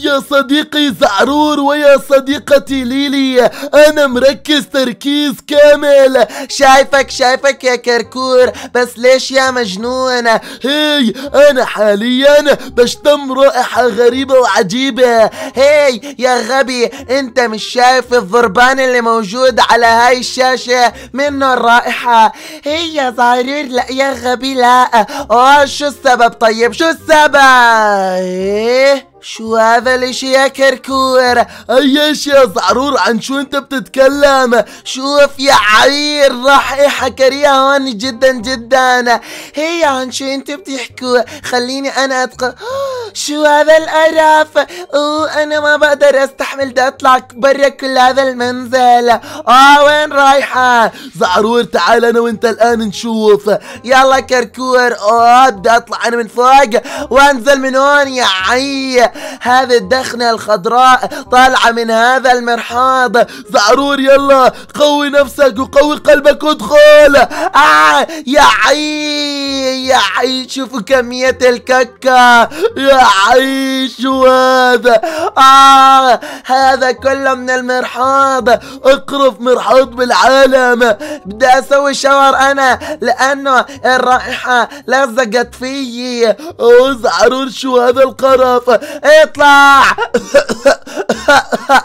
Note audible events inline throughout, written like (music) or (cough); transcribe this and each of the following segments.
يا صديقي زعرور ويا صديقتي ليلي انا مركز تركيز كامل شايفك شايفك يا كركور بس ليش يا مجنون هي انا حاليا بشتم رائحة غريبة وعجيبة هي يا غبي انت مش شايف الضربان اللي موجود على هاي الشاشة منه الرائحة هي يا زعرور لا يا غبي لا اوه شو السبب طيب شو السبب ايه شو هذا الاشي يا كركور اي اشي يا زعرور عن شو انت بتتكلم شوف يا عير راح احكي ليها جدا جدا هي عن شو انت بتحكوا خليني انا اتق (gasps) شو هذا القرف اوه انا ما بقدر استحمل ده اطلع برا كل هذا المنزل اه وين رايحة زعرور تعال انا وانت الان نشوف يلا كركور اوه بدي اطلع انا من فوق وانزل من هون يا عيه هذه الدخنة الخضراء طالعة من هذا المرحاض زعرور يلا قوي نفسك وقوي قلبك وادخل آه يا عي يا عي شوفوا كمية الككة يا عي شو هذا آه هذا كله من المرحاض اقرف مرحاض بالعالم بدي اسوي شاور انا لانه الرائحة لزقت فيي زعرور شو هذا القرف اطلع (laughs)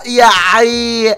يا حي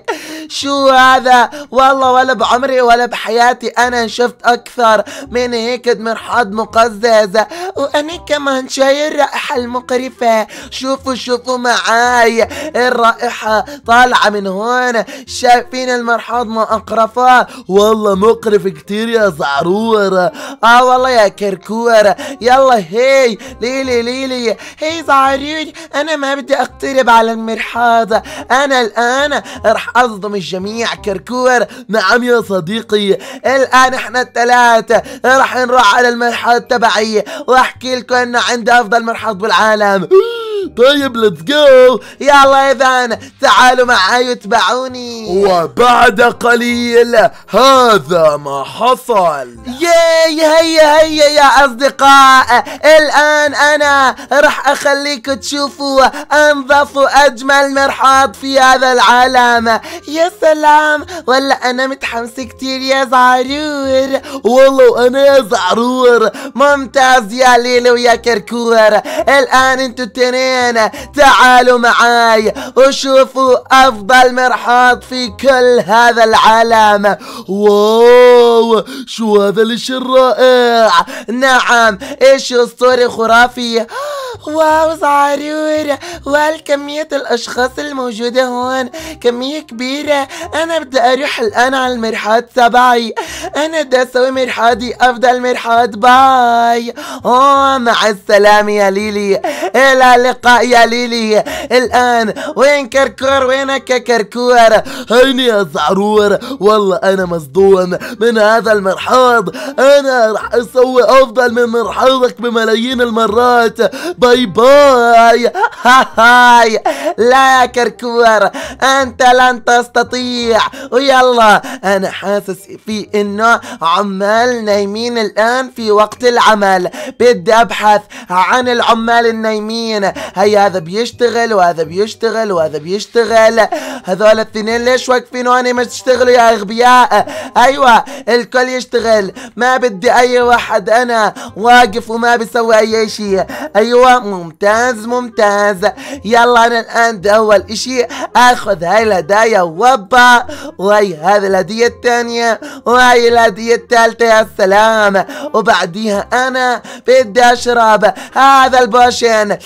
شو هذا والله ولا بعمري ولا بحياتي انا شفت اكثر من هيك مرحاض مقزز وانا كمان شايل الرائحة المقرفة شوفوا شوفوا معاي الرائحة طالعة من هون شايفين المرحاض ما اقرفه والله مقرف كتير يا زعرور اه والله يا كركور يلا هي ليلي ليلي هي زعرور أنا ما بدي أقترب على المرحاضة أنا الآن رح أصدم الجميع كركور نعم يا صديقي الآن احنا الثلاثة رح نروح على المرحاض تبعي وأحكي لكم أنه عندي أفضل مرحاض بالعالم طيب ليتس جو يلا اذا تعالوا معي واتبعوني وبعد قليل هذا ما حصل ياي هيا هيا يا اصدقاء الان انا راح اخليكم تشوفوا انظف واجمل مرحاض في هذا العالم يا سلام ولا انا متحمس كتير يا زعرور والله وانا يا زعرور ممتاز يا ليلى ويا كركور الان انتوا تنين وين تعالوا معاي وشوفوا افضل مرحاض في كل هذا العالم واو شو هذا الاشي الرائع نعم ايش اسطوري خرافي واو زعرور والكمية الاشخاص الموجودة هون كمية كبيرة انا بدي اروح الان على المرحاض تبعي انا بدي اسوي مرحاضي افضل مرحاض باي اوه مع السلامة يا ليلي الى اللقاء يا ليلي الآن وين كركور وينك يا كركور هيني يا زعرور والله أنا مصدوم من هذا المرحاض أنا رح أسوي أفضل من مرحاضك بملايين المرات باي باي (laughs) هاي لا يا كركور أنت لن تستطيع ويلا أنا حاسس في إنه عمال نايمين الآن في وقت العمل بدي أبحث عن العمال النايمين هيا هذا بيشتغل وهذا بيشتغل وهذا بيشتغل هذول الاثنين ليش واقفين واني ما تشتغلوا يا اغبياء ايوه الكل يشتغل ما بدي اي واحد انا واقف وما بسوي اي شيء ايوه ممتاز ممتاز يلا انا الان ده اول شيء اخذ هاي الهدايا وبا وهي هذه الهدية الثانية وهي الهدية الثالثة يا سلام وبعديها انا بدي اشرب هذا البوشن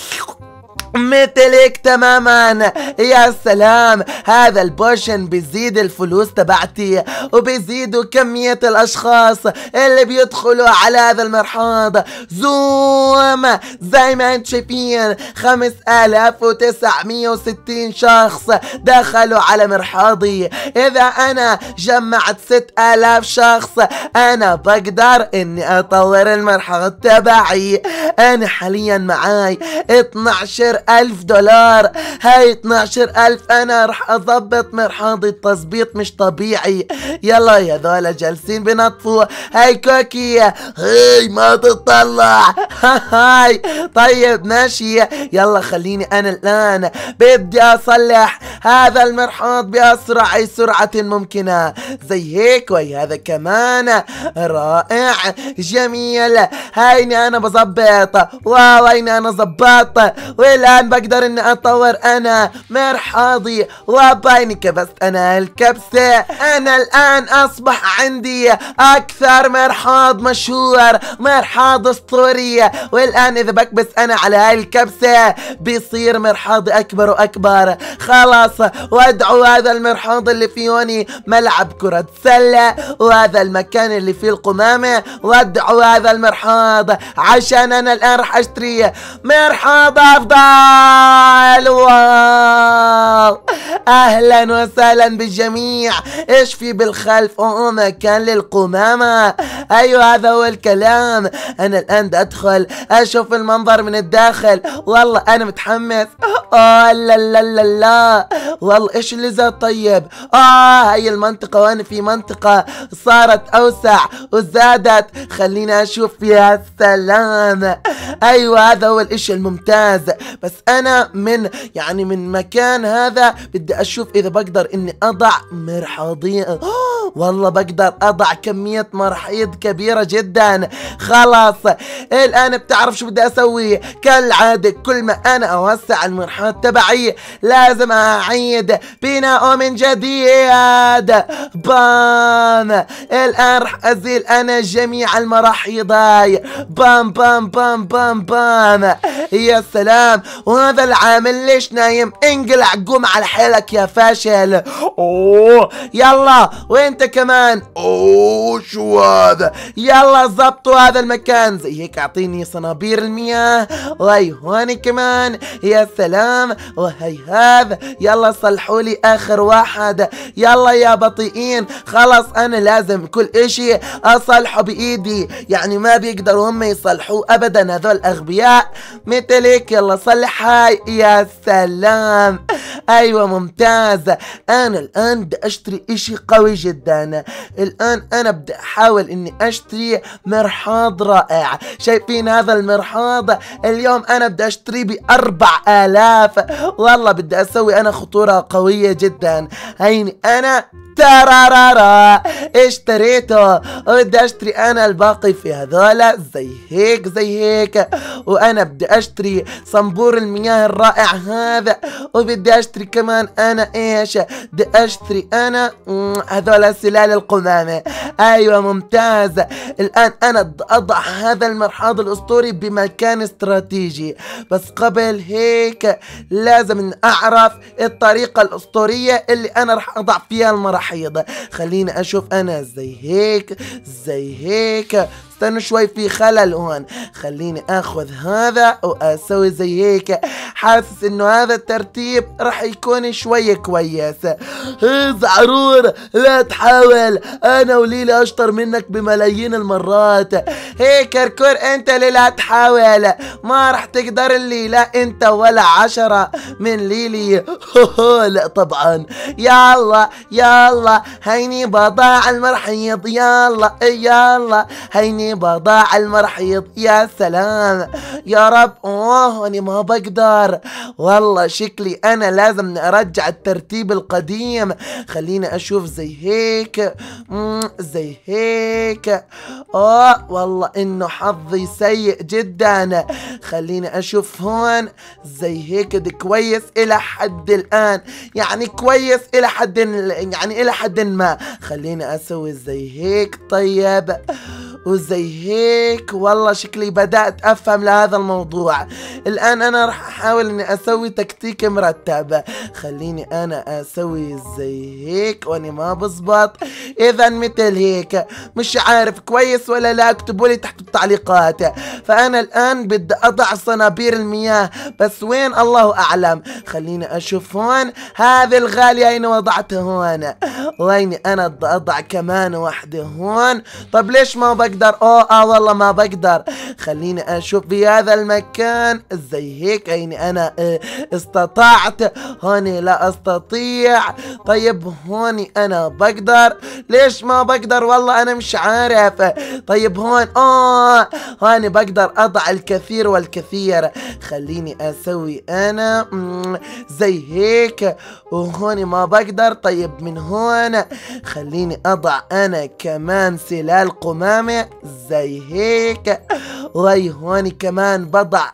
مثلك تماما يا سلام هذا البوشن بيزيد الفلوس تبعتي وبيزيدوا كمية الأشخاص اللي بيدخلوا على هذا المرحاض زوم زي ما انت شايفين 5960 شخص دخلوا على مرحاضي إذا أنا جمعت 6000 شخص أنا بقدر إني أطور المرحاض تبعي أنا حاليا معاي اتناشر ألف دولار هاي 12 ألف أنا رح أضبط مرحاضي التظبيط مش طبيعي يلا يا ذولا جالسين بنطفو هاي كوكي هاي ما تطلع (laughs) هاي طيب ماشي يلا خليني أنا الآن بدي أصلح هذا المرحاض بأسرع سرعة ممكنة زي هيك وهذا كمان رائع جميل هيني أنا بظبط واو هيني أنا ظبطت والآن الان بقدر اني اطور انا مرحاضي وباين كبست انا الكبسة انا الان اصبح عندي اكثر مرحاض مشهور مرحاض اسطوري والان اذا بكبس انا على هاي الكبسة بيصير مرحاضي اكبر واكبر خلاص وادعو هذا المرحاض اللي هوني ملعب كرة سلة وهذا المكان اللي فيه القمامة وادعو هذا المرحاض عشان انا الان رح اشتري مرحاض افضل الواو اهلا وسهلا بالجميع ايش في بالخلف اوه مكان للقمامة ايوه هذا هو الكلام انا الان ادخل اشوف المنظر من الداخل والله انا متحمس اوه لا لا لا لا والله ايش اللي زاد طيب اه هي المنطقة وانا في منطقة صارت اوسع وزادت خليني اشوف يا سلام ايوه هذا هو الاشي الممتاز بس انا من يعني من مكان هذا بدي اشوف اذا بقدر اني اضع مرحاضية (gasps) والله بقدر اضع كمية مرحيض كبيرة جدا خلاص الان بتعرف شو بدي اسوي كالعادة كل ما انا اوسع المرحاض تبعي لازم اعيد بناءه من جديد بام الان رح ازيل انا جميع المراحيضاي بام بام بام بام بام يا سلام وهذا العامل ليش نايم انقلع قوم على حيلك يا فاشل اوه يلا وانت كمان اوه شو هذا يلا زبطوا هذا المكان زي هيك اعطيني صنابير المياه وهي هون كمان يا سلام وهي هذا يلا صلحوا لي اخر واحد يلا يا بطيئين خلص انا لازم كل اشي اصلحه بايدي يعني ما بيقدروا هم يصلحوه ابدا هذول اغبياء مثلك يلا صلح هاي يا سلام ايوه ممتازة انا الان بدي اشتري اشي قوي جدا الان انا بدي احاول اني اشتري مرحاض رائع شايفين هذا المرحاض اليوم انا بدي اشتريه باربع الاف والله بدي اسوي انا خطورة قوية جدا هيني انا ترارارا اشتريته وبدي اشتري انا الباقي في هذول زي هيك زي هيك وانا بدي اشتري صنبور المياه الرائع هذا وبدي اشتري كمان انا ايش بدي اشتري انا هذول سلال القمامة ايوه ممتاز الان انا اضع هذا المرحاض الاسطوري بمكان استراتيجي بس قبل هيك لازم اعرف الطريقة الاسطورية اللي انا رح اضع فيها المراحيض خليني اشوف انا زي هيك زي هيك استنوا شوي في خلل هون خليني اخذ هذا واسوي زي هيك حاسس انه هذا الترتيب راح يكون شوي كويس زعرور لا تحاول انا وليلى اشطر منك بملايين المرات هي كركور انت اللي لا تحاول ما راح تقدر الليلة انت ولا عشرة من ليلي لا طبعا يلا يلا هيني بضاع المرحيض يلا يلا هيني بضاع المرحيض يا سلام يا رب اوه انا ما بقدر والله شكلي انا لازم ارجع الترتيب القديم خليني اشوف زي هيك زي هيك اه والله انه حظي سيء جدا خليني اشوف هون زي هيك دي كويس الى حد الان يعني كويس الى حد يعني الى حد ما خليني اسوي زي هيك طيب وزي زي هيك والله شكلي بدأت أفهم لهذا الموضوع الآن أنا راح أحاول أني أسوي تكتيك مرتب خليني أنا أسوي زي هيك وأني ما بزبط إذا مثل هيك مش عارف كويس ولا لا اكتبوا لي تحت التعليقات فأنا الآن بدي أضع صنابير المياه بس وين الله أعلم خليني أشوف هون هذه الغالية أين وضعتها هون ويني أنا بدي أضع كمان واحدة هون طب ليش ما بقدر اه اه والله ما بقدر خليني اشوف في هذا المكان زي هيك يعني انا آه، استطعت هوني لا استطيع طيب هوني انا بقدر ليش ما بقدر والله انا مش عارف طيب هون اه هوني بقدر اضع الكثير والكثير خليني اسوي انا زي هيك وهوني ما بقدر طيب من هون خليني اضع انا كمان سلال قمامه زي هيك هون كمان بضع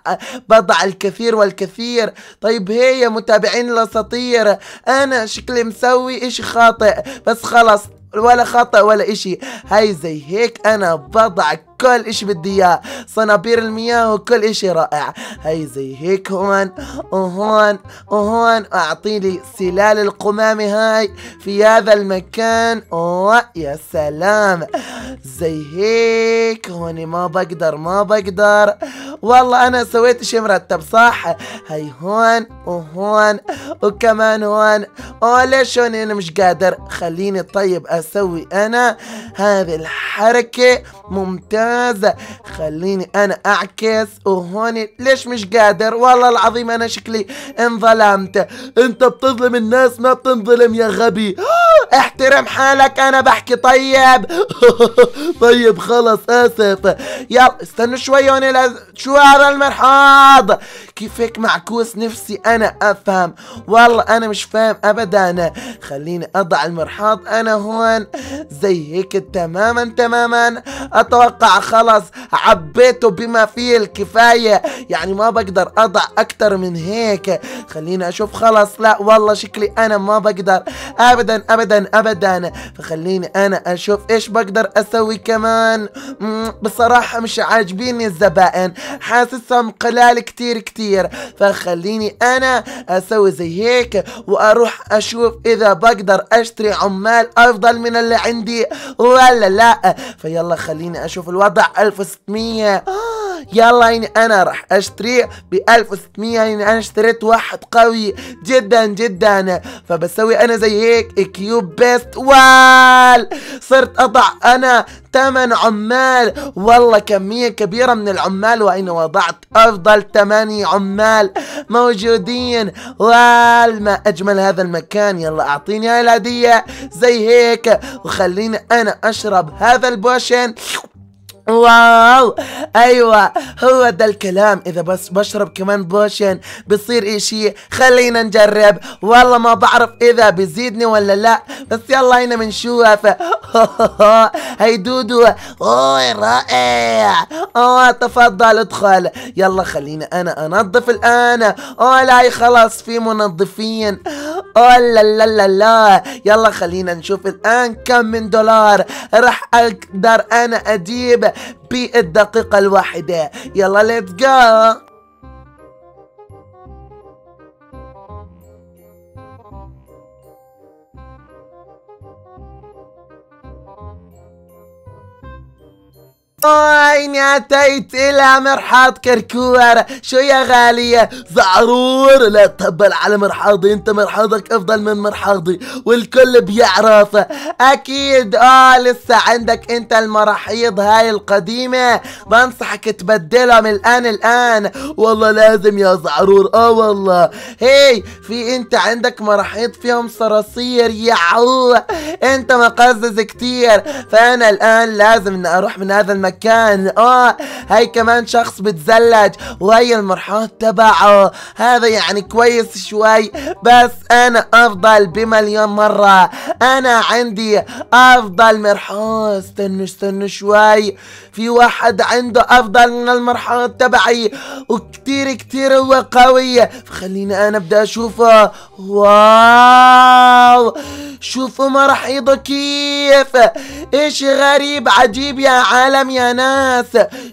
بضع الكثير والكثير طيب هي يا متابعين الاساطير انا شكلي مسوي اشي خاطئ بس خلص ولا خطأ ولا اشي هاي زي هيك انا بضع كل إشي بدي إياه صنابير المياه وكل إشي رائع هي زي هيك هون وهون وهون أعطيلي سلال القمامة هاي في هذا المكان أوه يا سلام زي هيك هون ما بقدر ما بقدر والله أنا سويت إشي مرتب صح هي هون وهون وكمان هون أوه ليش هون أنا مش قادر خليني طيب أسوي أنا هذه الحركة ممتازة هذا خليني انا اعكس وهون ليش مش قادر والله العظيم انا شكلي انظلمت انت بتظلم الناس ما بتنظلم يا غبي احترم حالك انا بحكي طيب (laughs) طيب خلص اسف يلا استنوا شوي هون شو على المرحاض كيف هيك معكوس نفسي انا افهم والله انا مش فاهم ابدا خليني اضع المرحاض انا هون زي هيك تماما تماما اتوقع خلص عبيته بما فيه الكفايه يعني ما بقدر اضع اكتر من هيك خليني اشوف خلص لا والله شكلي انا ما بقدر ابدا ابدا ابدا ابدا فخليني انا اشوف ايش بقدر اسوي كمان بصراحة مش عاجبيني الزبائن حاسسهم قلال كتير كتير فخليني انا اسوي زي هيك واروح اشوف اذا بقدر اشتري عمال افضل من اللي عندي ولا لا فيلا خليني اشوف الوضع 1600 يلا يعني انا راح اشتري ب 1600 يعني انا اشتريت واحد قوي جدا جدا فبسوي انا زي هيك كيوب بيست وال صرت أضع أنا ثمان عمال والله كمية كبيرة من العمال وأين وضعت أفضل ثماني عمال موجودين وال ما أجمل هذا المكان يلا أعطيني هاي الهدية زي هيك وخليني أنا أشرب هذا البوشن واو ايوه هو ده الكلام اذا بس بشرب كمان بوشن بصير اشي خلينا نجرب والله ما بعرف اذا بزيدني ولا لا بس يلا هنا بنشوف (laughs) هي دودو اوه رائع اوه تفضل ادخل يلا خليني انا انظف الان اوه لا خلاص في منظفين اوه لا لا لا لا يلا خلينا نشوف الان كم من دولار راح اقدر انا اجيب بالدقيقة الواحدة يلا ليتس جو أين أتيت إلى مرحاض كركور شو يا غالية زعرور لا تهبل على مرحاضي أنت مرحاضك أفضل من مرحاضي والكل بيعرف أكيد آه لسه عندك أنت المراحيض هاي القديمة بنصحك تبدلهم الآن الآن والله لازم يا زعرور آه والله هي في أنت عندك مراحيض فيهم صراصير يعو أنت مقزز كتير فأنا الآن لازم أروح من هذا المكان المكان اه هاي كمان شخص بتزلج وهي المرحاض تبعه هذا يعني كويس شوي بس انا افضل بمليون مرة انا عندي افضل مرحاض استنوا استنوا شوي في واحد عنده افضل من المرحاض تبعي وكتير كتير هو قوي فخليني انا بدي اشوفه واو شوفوا مرحيضه كيف ايش غريب عجيب يا عالم يا يا ناس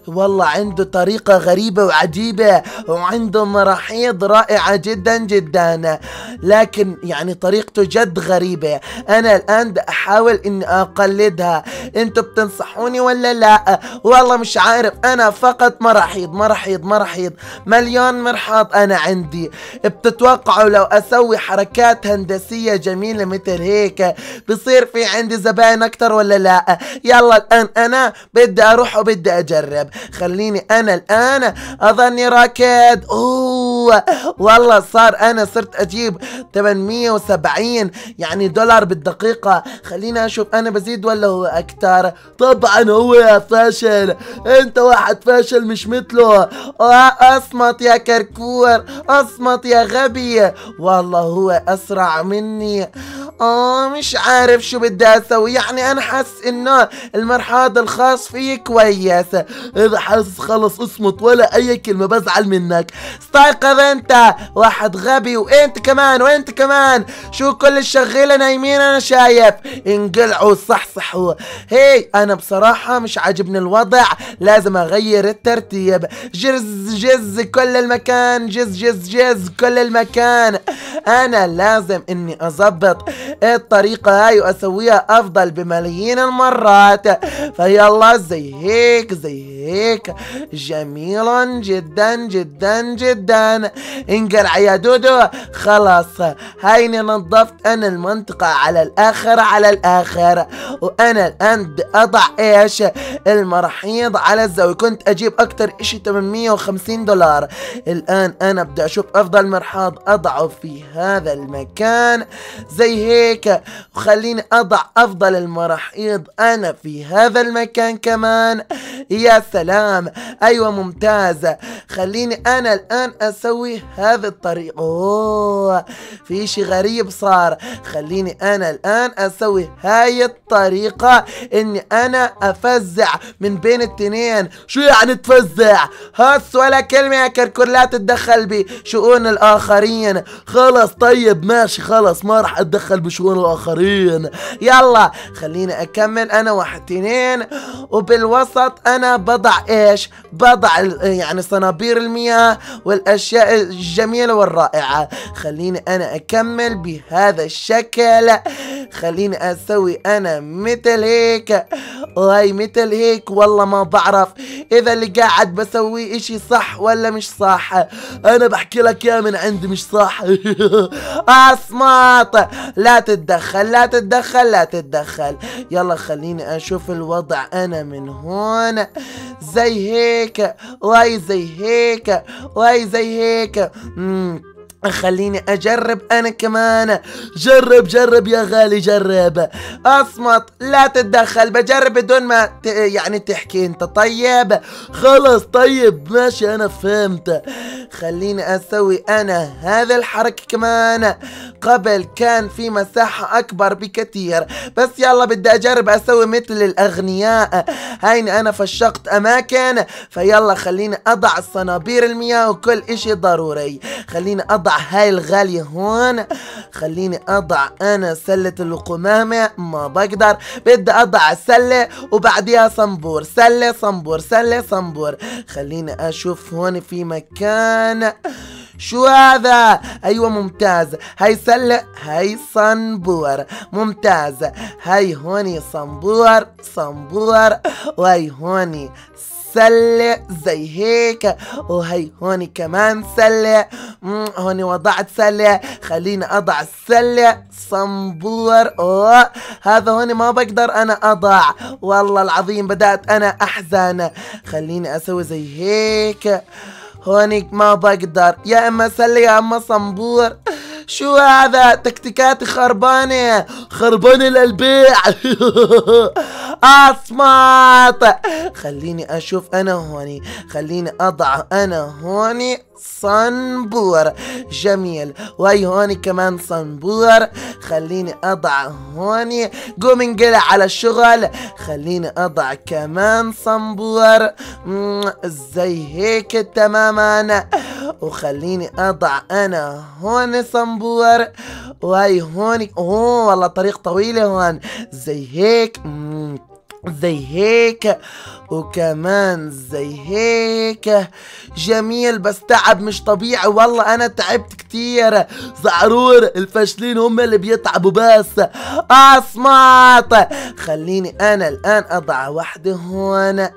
والله عنده طريقة غريبة وعجيبة وعنده مراحيض رائعة جدا جدا لكن يعني طريقته جد غريبة أنا الآن أحاول إني أقلدها أنتوا بتنصحوني ولا لا والله مش عارف أنا فقط مراحيض مراحيض مراحيض مليون مرحاض أنا عندي بتتوقعوا لو أسوي حركات هندسية جميلة مثل هيك بصير في عندي زباين أكتر ولا لا يلا الآن أنا بدي أروح اروح وبدي اجرب خليني انا الان اظني راكد اوه والله صار انا صرت اجيب 870 يعني دولار بالدقيقة خليني اشوف انا بزيد ولا هو اكتر طبعا هو يا فاشل انت واحد فاشل مش مثله آه، اصمت يا كركور اصمت يا غبي والله هو اسرع مني اه مش عارف شو بدي اسوي يعني انا حاسس انه المرحاض الخاص فيك كويس انا حاسس خلص اصمت ولا اي كلمه بزعل منك استيقظ انت واحد غبي وانت كمان وانت كمان شو كل الشغيله نايمين انا شايف انقلعوا صحصحوا هي انا بصراحه مش عاجبني الوضع لازم اغير الترتيب جز جز كل المكان جز جز جز كل المكان انا لازم اني اظبط الطريقه هاي واسويها افضل بملايين المرات فيلا زي زي هيك زي هيك جميل جدا جدا جدا انقلع يا دودو خلاص هيني نظفت انا المنطقة على الاخر على الاخر وانا الان بدي اضع ايش المرحيض على الزاوية كنت اجيب اكتر اشي 850 دولار الان انا بدي اشوف افضل مرحاض اضعه في هذا المكان زي هيك وخليني اضع افضل المرحيض انا في هذا المكان كمان الآن يا سلام أيوة ممتازه خليني أنا الآن أسوي هذا الطريق أوه في شيء غريب صار خليني أنا الآن أسوي هاي الطريقة إني أنا أفزع من بين التنين شو يعني تفزع هس ولا كلمة يا كركر لا تتدخل بشؤون الآخرين خلص طيب ماشي خلص ما راح أتدخل بشؤون الآخرين يلا خليني أكمل أنا واحد تنين وبال الوسط انا بضع ايش بضع يعني صنابير المياه والاشياء الجميله والرائعه خليني انا اكمل بهذا الشكل خليني اسوي انا مثل هيك وهي مثل هيك والله ما بعرف اذا اللي قاعد بسويه اشي صح ولا مش صح انا بحكي لك يا من عندي مش صح (laughs) اصمات لا تتدخل لا تتدخل لا تتدخل يلا خليني اشوف الوضع انا من هون زي هيك وهي زي هيك وهي زي هيك مم. خليني اجرب انا كمان جرب جرب يا غالي جرب اصمت لا تتدخل بجرب بدون ما ت... يعني تحكي انت طيب خلص طيب ماشي انا فهمت خليني اسوي انا هذا الحركة كمان قبل كان في مساحة اكبر بكثير بس يلا بدي اجرب اسوي مثل الاغنياء هيني انا فشقت اماكن فيلا خليني اضع صنابير المياه وكل اشي ضروري خليني اضع هاي الغالية هون خليني اضع انا سلة القمامة ما بقدر بدي اضع سلة وبعديها صنبور سلة صنبور سلة صنبور خليني اشوف هون في مكان شو هذا ايوه ممتاز هاي سلة هاي صنبور ممتاز هاي هوني صنبور صنبور وهي هوني سلق زي هيك وهي هون كمان سلق هون وضعت سلق خليني اضع السلق صنبور اوه هذا هون ما بقدر انا اضع والله العظيم بدأت انا احزن خليني اسوي زي هيك هوني ما بقدر يا اما سلة يا اما صنبور (laughs) شو هذا تكتيكاتي خربانة خربانة للبيع (laughs) اصمت خليني اشوف انا هوني خليني اضع انا هوني صنبور جميل وهي هوني كمان صنبور خليني اضع هوني قوم انقلع على الشغل خليني اضع كمان صنبور زي هيك تماما وخليني اضع انا هون صنبور وهي هون اوه والله طريق طويلة هون زي هيك مم. زي هيك وكمان زي هيك جميل بس تعب مش طبيعي والله انا تعبت كتير زعرور الفاشلين هم اللي بيتعبوا بس اصمات آه، خليني انا الان اضع واحدة هون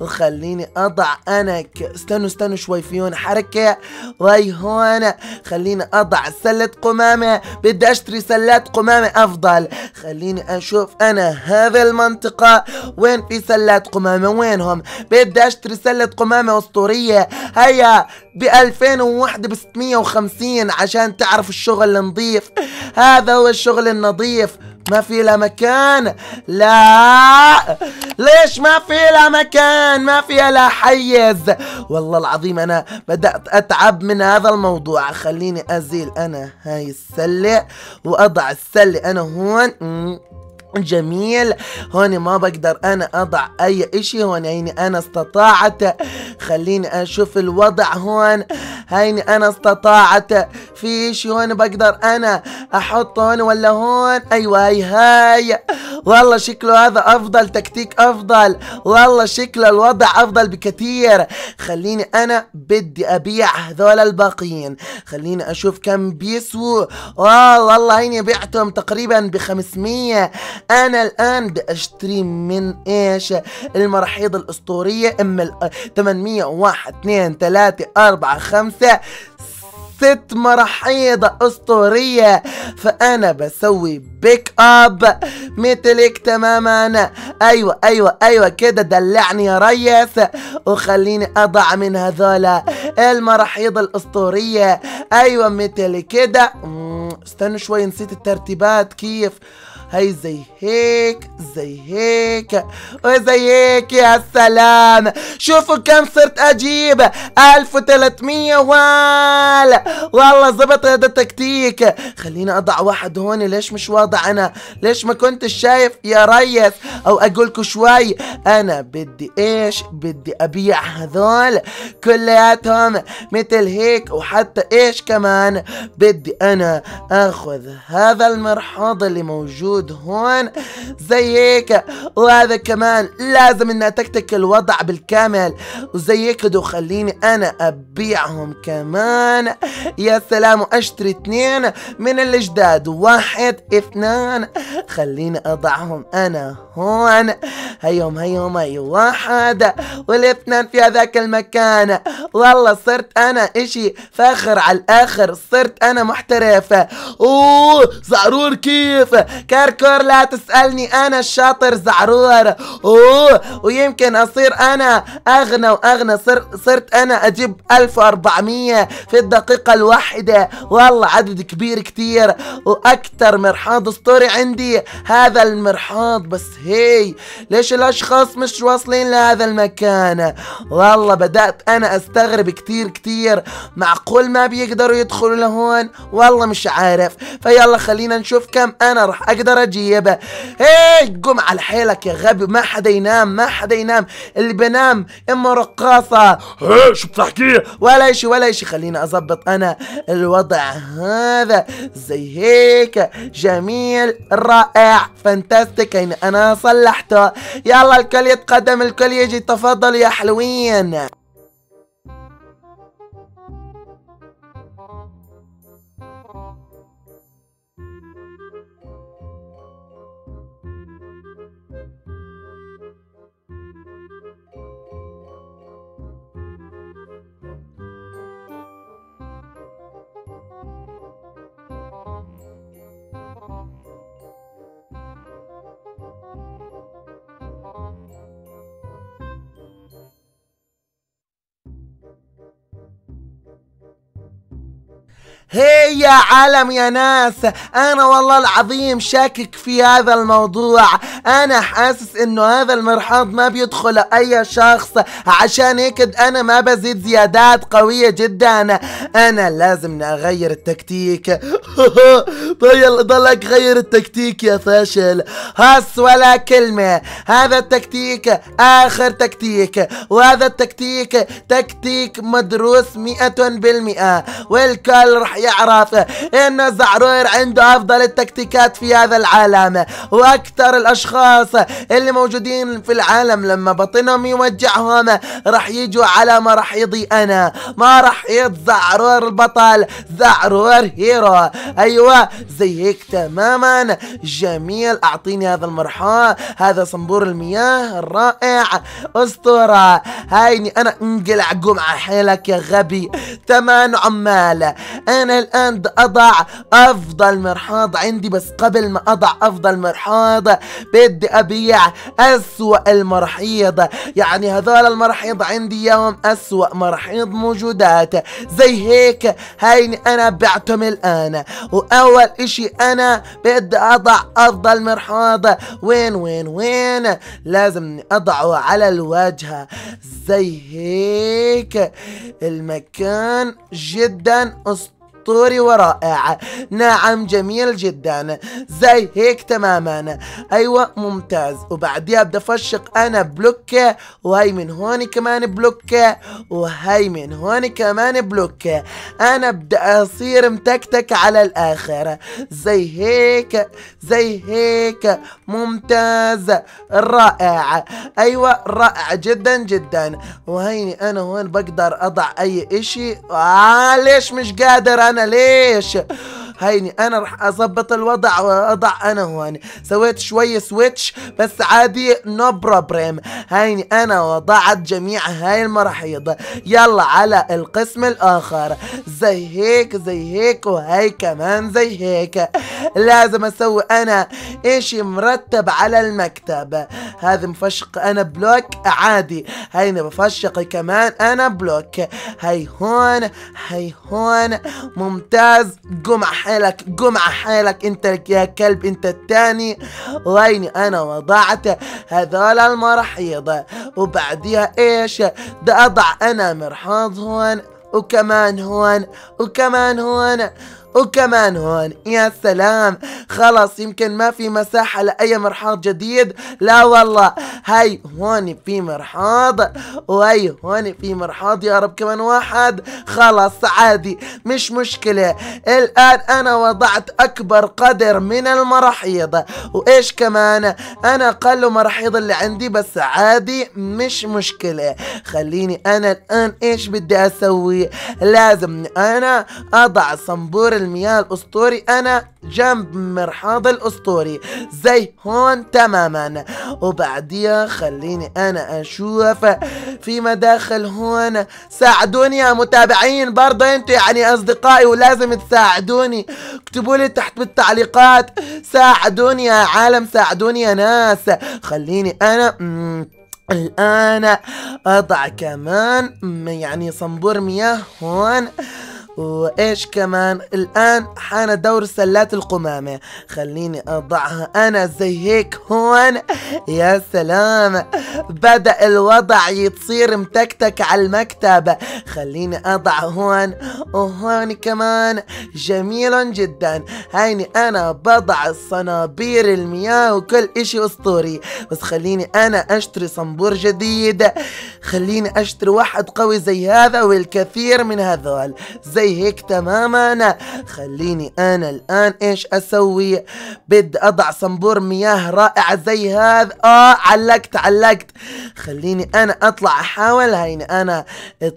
وخليني اضع انا ك... استنوا استنوا شوي في هون حركة واي هون خليني اضع سلة قمامة بدي اشتري سلات قمامة افضل خليني اشوف انا هذا المنطقة وين في سلة قمامة وينهم بدي اشتري سلة قمامة اسطورية هيا ب 2001 ب 650 عشان تعرف الشغل النظيف هذا هو الشغل النظيف ما في لها مكان لا ليش ما في لها مكان ما في لها حيز والله العظيم انا بدأت اتعب من هذا الموضوع خليني ازيل انا هاي السلة واضع السلة انا هون جميل هون ما بقدر انا اضع اي اشي هون هيني انا استطاعت خليني اشوف الوضع هون هيني انا استطاعت في اشي هون بقدر انا احط هون ولا هون ايوه هاي هاي والله شكله هذا افضل تكتيك افضل والله شكله الوضع افضل بكثير خليني انا بدي ابيع هذول الباقيين خليني اشوف كم بيسوا اه والله هيني بعتهم تقريبا بخمسمية 500 انا الان بدي اشتري من ايش المراحيض الاسطوريه ام 800 1 2 3 4 5 ست مراحيض اسطورية فانا بسوي بيك اب مثلك تماما ايوه ايوه ايوه كده دلعني يا ريس وخليني اضع من هذولا المراحيض الاسطورية ايوه مثل كده استنوا شوي نسيت الترتيبات كيف هاي زي هيك زي هيك وزي هيك يا سلام شوفوا كم صرت اجيب 1300 وال والله زبط هذا التكتيك خليني اضع واحد هون ليش مش واضع انا ليش ما كنت شايف يا ريس او اقولكوا شوي انا بدي ايش بدي ابيع هذول كلياتهم مثل هيك وحتى ايش كمان بدي انا اخذ هذا المرحاض اللي موجود موجود هون هيك وهذا كمان لازم انها تكتك الوضع بالكامل وزي كده خليني انا ابيعهم كمان يا سلام واشتري اثنين من الجداد واحد اثنان خليني اضعهم انا هون هيهم هيهم اي واحد والاثنان في هذاك المكان والله صرت انا اشي فاخر على الاخر صرت انا محترف اوه زعرور كيف كان باركور لا تسألني أنا الشاطر زعرور أوه ويمكن أصير أنا أغنى وأغنى صر صرت أنا أجيب 1400 في الدقيقة الواحدة والله عدد كبير كتير وأكثر مرحاض أسطوري عندي هذا المرحاض بس هي ليش الأشخاص مش واصلين لهذا المكان والله بدأت أنا أستغرب كتير كتير معقول ما بيقدروا يدخلوا لهون والله مش عارف فيلا خلينا نشوف كم أنا راح أقدر السيارة جيبة ايه قم على حيلك يا غبي ما حدا ينام ما حدا ينام اللي بنام اما رقاصة ايه شو بتحكي ولا شيء ولا شيء خليني اظبط انا الوضع هذا زي هيك جميل رائع فانتاستيك انا صلحته يلا الكل يتقدم الكل يجي تفضل يا حلوين هي يا عالم يا ناس انا والله العظيم شاكك في هذا الموضوع انا حاسس انه هذا المرحاض ما بيدخل اي شخص عشان هيك انا ما بزيد زيادات قوية جدا انا لازم اغير التكتيك (laughs) طيب ضلك غير التكتيك يا فاشل هس ولا كلمة هذا التكتيك آخر تكتيك وهذا التكتيك تكتيك مدروس مئة بالمئة والكل رح يعرف إن زعرور عنده أفضل التكتيكات في هذا العالم وأكثر الأشخاص اللي موجودين في العالم لما بطنهم يوجعهم رح يجوا على ما رح يضيء أنا ما رح يتزعرور البطل زعرور هيرو أيوة زي هيك تماما جميل اعطيني هذا المرحاض هذا صنبور المياه الرائع اسطورة هيني انا انقلع على حيلك يا غبي تمام عمال انا الان اضع افضل مرحاض عندي بس قبل ما اضع افضل مرحاض بدي ابيع اسوء المرحيض يعني هذول المرحيض عندي يوم اسوء مرحيض موجودات زي هيك هيني انا بعتهم الان واول اشي انا بدي اضع افضل مرحاض وين وين وين لازم اضعه على الواجهة زي هيك المكان جدا اسطوري اسطوري ورائع نعم جميل جدا زي هيك تماما ايوه ممتاز وبعديها بدي افشق انا بلوك وهي من هون كمان بلوك وهي من هون كمان بلوك انا بدي اصير متكتك على الاخر زي هيك زي هيك ممتاز رائع ايوه رائع جدا جدا وهيني انا هون بقدر اضع اي اشي آه ليش مش قادر انا Ana Leixa. هيني انا راح اظبط الوضع واضع انا هون سويت شوية سويتش بس عادي نو بروبريم هيني انا وضعت جميع هاي المراحيض يلا على القسم الاخر زي هيك زي هيك وهي كمان زي هيك لازم اسوي انا اشي مرتب على المكتب هذا مفشق انا بلوك عادي هيني بفشق كمان انا بلوك هي هون هي هون ممتاز قمح حالك على حالك انت يا كلب انت التاني ويني انا وضعت هذول المرحيض وبعديها ايش ده اضع انا مرحاض هون وكمان هون وكمان هون وكمان هون يا سلام خلاص يمكن ما في مساحة لأي مرحاض جديد لا والله هاي هون في مرحاض وهي هون في مرحاض يا رب كمان واحد خلاص عادي مش مشكلة الآن أنا وضعت أكبر قدر من المراحيض وإيش كمان أنا قل مراحيض اللي عندي بس عادي مش مشكلة خليني أنا الآن إيش بدي أسوي لازم أنا أضع صنبور المياه الأسطوري أنا جنب مرحاض الأسطوري زي هون تماما وبعديها خليني أنا أشوف في مداخل هون ساعدوني يا متابعين برضه أنتوا يعني أصدقائي ولازم تساعدوني اكتبوا لي تحت بالتعليقات ساعدوني يا عالم ساعدوني يا ناس خليني أنا الآن أضع كمان يعني صنبور مياه هون وايش كمان الان حان دور سلات القمامة خليني اضعها انا زي هيك هون يا سلام بدأ الوضع يتصير متكتك على المكتب خليني اضع هون وهون كمان جميل جدا هيني انا بضع الصنابير المياه وكل اشي اسطوري بس خليني انا اشتري صنبور جديد خليني اشتري واحد قوي زي هذا والكثير من هذول زي هيك تماما خليني انا الان ايش اسوي بدي اضع صنبور مياه رائع زي هذا اه علقت علقت خليني انا اطلع احاول هيني انا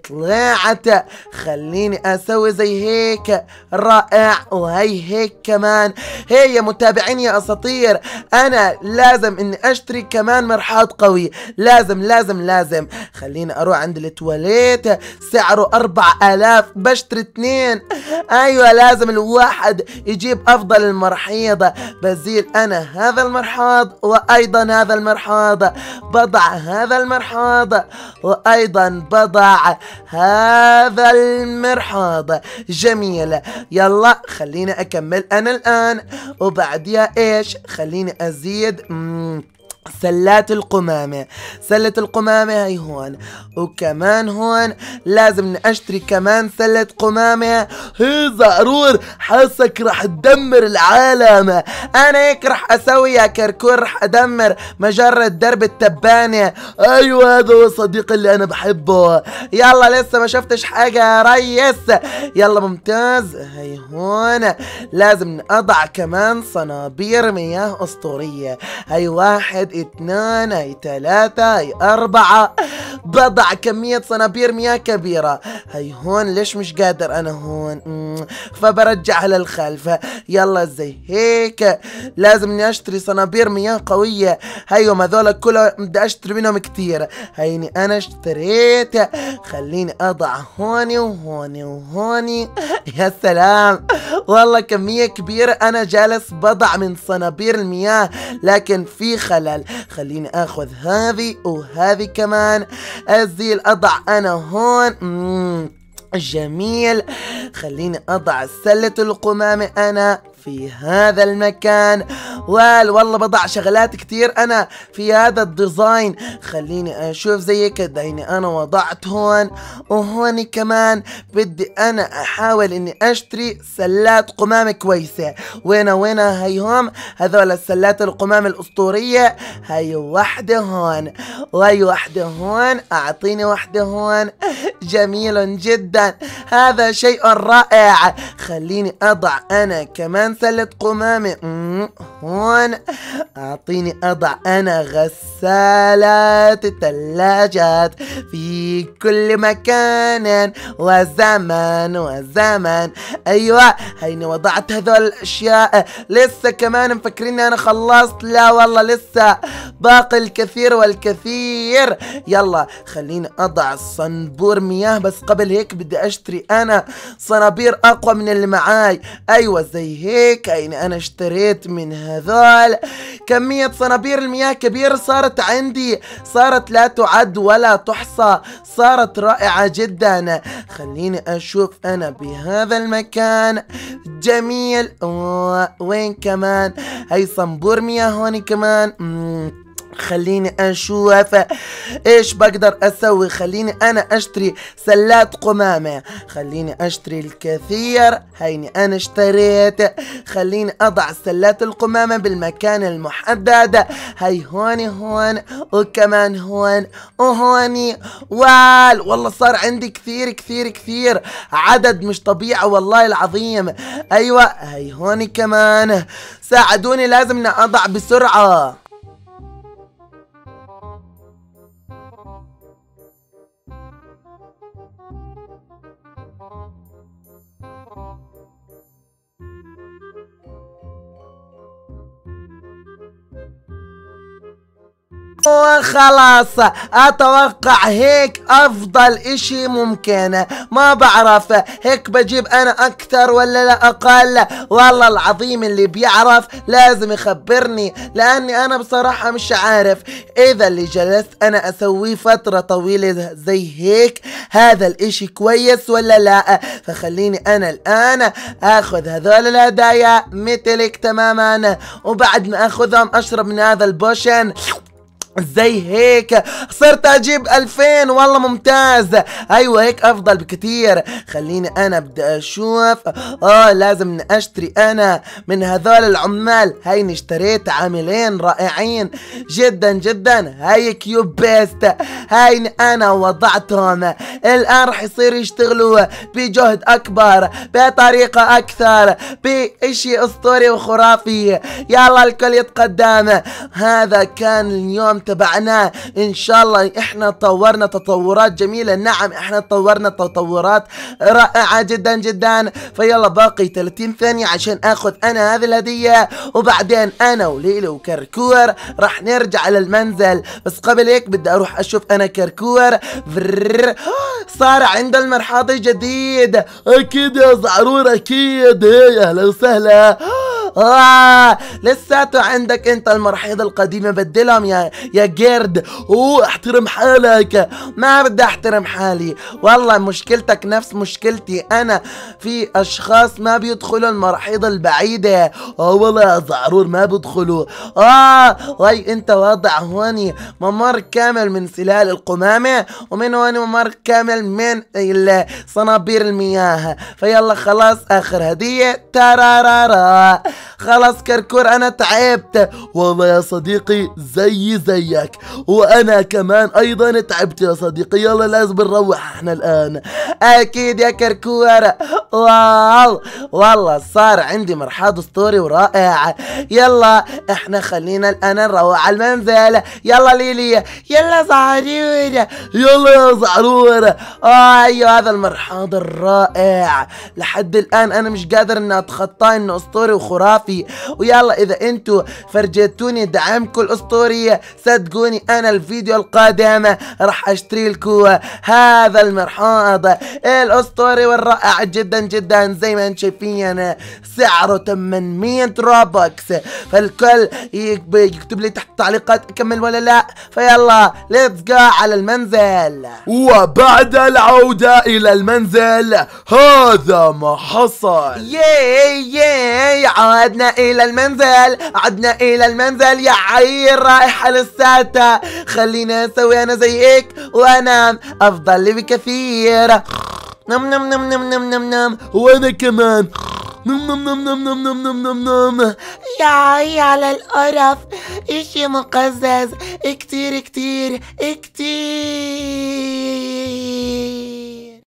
طلعت خليني اسوي زي هيك رائع وهي هيك كمان هي يا متابعين يا اساطير انا لازم اني اشتري كمان مرحاض قوي لازم لازم لازم خليني اروح عند التواليت سعره 4000 بشتري الاثنين ايوه لازم الواحد يجيب افضل المرحيضة بزيل انا هذا المرحاض وايضا هذا المرحاض بضع هذا المرحاض وايضا بضع هذا المرحاض جميل يلا خليني اكمل انا الان وبعديها ايش خليني ازيد مم. سلات القمامة سلة القمامة هي هون وكمان هون لازم نشتري كمان سلة قمامة هي ضرور حاسك رح تدمر العالم انا هيك رح اسوي يا كركور رح ادمر مجرة درب التبانة ايوه هذا هو الصديق اللي انا بحبه يلا لسه ما شفتش حاجة يا ريس يلا ممتاز هي هون لازم نضع كمان صنابير مياه اسطورية هي واحد اثنان ثلاثة هاي أربعة بضع كمية صنابير مياه كبيرة هاي هون ليش مش قادر أنا هون فبرجعها للخلف يلا زي هيك لازم اني اشتري صنابير مياه قوية هيهم هذول كلهم بدي اشتري منهم كتير هيني انا اشتريت خليني اضع هوني وهوني وهوني يا سلام والله كمية كبيرة انا جالس بضع من صنابير المياه لكن في خلل الجمال خليني اخذ هذه وهذه كمان ازيل اضع انا هون جميل خليني اضع سلة القمامة انا في هذا المكان وال والله بضع شغلات كتير انا في هذا الديزاين خليني اشوف زي كده هني انا وضعت هون وهون كمان بدي انا احاول اني اشتري سلات قمامة كويسة وين هاي هيهم هذول السلات القمامة الاسطورية هي واحدة هون وهي واحدة هون اعطيني واحدة هون جميل جدا هذا شيء رائع خليني اضع انا كمان كمان سلة قمامة هون أعطيني أضع أنا غسالات الثلاجات في كل مكان وزمن وزمن أيوة هيني وضعت هذول الأشياء لسه كمان مفكرين أنا خلصت لا والله لسه باقي الكثير والكثير يلا خليني أضع صنبور مياه بس قبل هيك بدي أشتري أنا صنابير أقوى من اللي معاي أيوة زي هيك عليك انا اشتريت من هذول كمية صنابير المياه كبيرة صارت عندي صارت لا تعد ولا تحصى صارت رائعة جدا خليني اشوف انا بهذا المكان جميل وين كمان هي صنبور مياه هون كمان مم. خليني اشوف ايش بقدر اسوي خليني انا اشتري سلات قمامة خليني اشتري الكثير هيني انا اشتريت خليني اضع سلات القمامة بالمكان المحدد هاي هون هون وكمان هون وهوني وال والله صار عندي كثير كثير كثير عدد مش طبيعي والله العظيم ايوه هاي هوني كمان ساعدوني لازم اضع بسرعة وخلاص اتوقع هيك افضل اشي ممكن ما بعرف هيك بجيب انا اكثر ولا لا اقل والله العظيم اللي بيعرف لازم يخبرني لاني انا بصراحة مش عارف اذا اللي جلست انا اسويه فترة طويلة زي هيك هذا الاشي كويس ولا لا فخليني انا الان اخذ هذول الهدايا مثلك تماما وبعد ما اخذهم اشرب من هذا البوشن زي هيك صرت اجيب 2000 والله ممتاز ايوه هيك افضل بكتير خليني انا بدي اشوف اه لازم اشتري انا من هذول العمال هيني اشتريت عاملين رائعين جدا جدا هاي كيوب بيست هاي انا وضعتهم الان رح يصير يشتغلوا بجهد اكبر بطريقة اكثر باشي اسطوري وخرافي يلا الكل يتقدم هذا كان اليوم تبعنا ان شاء الله احنا طورنا تطورات جميلة نعم احنا طورنا تطورات رائعة جدا جدا فيلا باقي 30 ثانية عشان اخذ انا هذه الهدية وبعدين انا وليلي وكركور راح نرجع للمنزل بس قبل هيك بدي اروح اشوف انا كركور صار عند المرحاض الجديد اكيد يا زعرور اكيد هي اهلا وسهلا آه، لساته عندك انت المرحيض القديمة بدلهم يا يا جيرد اوه احترم حالك ما بدي احترم حالي والله مشكلتك نفس مشكلتي انا في اشخاص ما بيدخلوا المرحيض البعيدة اه والله يا زعرور ما بيدخلوا اه وي انت واضع هون ممر كامل من سلال القمامة ومن هون ممر كامل من صنابير المياه فيلا خلاص اخر هدية ترارارا خلاص كركور انا تعبت والله يا صديقي زي زيك وانا كمان ايضا تعبت يا صديقي يلا لازم نروح احنا الان اكيد يا كركور واو والله صار عندي مرحاض اسطوري ورائع يلا احنا خلينا الان نروح على المنزل يلا ليلي يلا زعرور يلا يا زعرور ايوه هذا المرحاض الرائع لحد الان انا مش قادر اني اتخطاه انه اسطوري وخرافي خرافي ويلا اذا انتوا فرجيتوني دعمكم الاسطوري صدقوني انا الفيديو القادم راح اشتري لكم هذا المرحاض الاسطوري والرائع جدا جدا زي ما انتم شايفين سعره 800 روبوكس فالكل يكتب لي تحت التعليقات اكمل ولا لا فيلا ليتس جو على المنزل وبعد العودة الى المنزل هذا ما حصل ياي ياي عدنا الى المنزل عدنا الى المنزل يا عيل رايحه لساتة خلينا اسوي انا زيك وانام افضل لي بكثير نم نم نم نم نم نم نم وانا كمان نم نم نم نم نم نم نم نم نم يا عي على القرف اشي مقزز كتير كتير كتير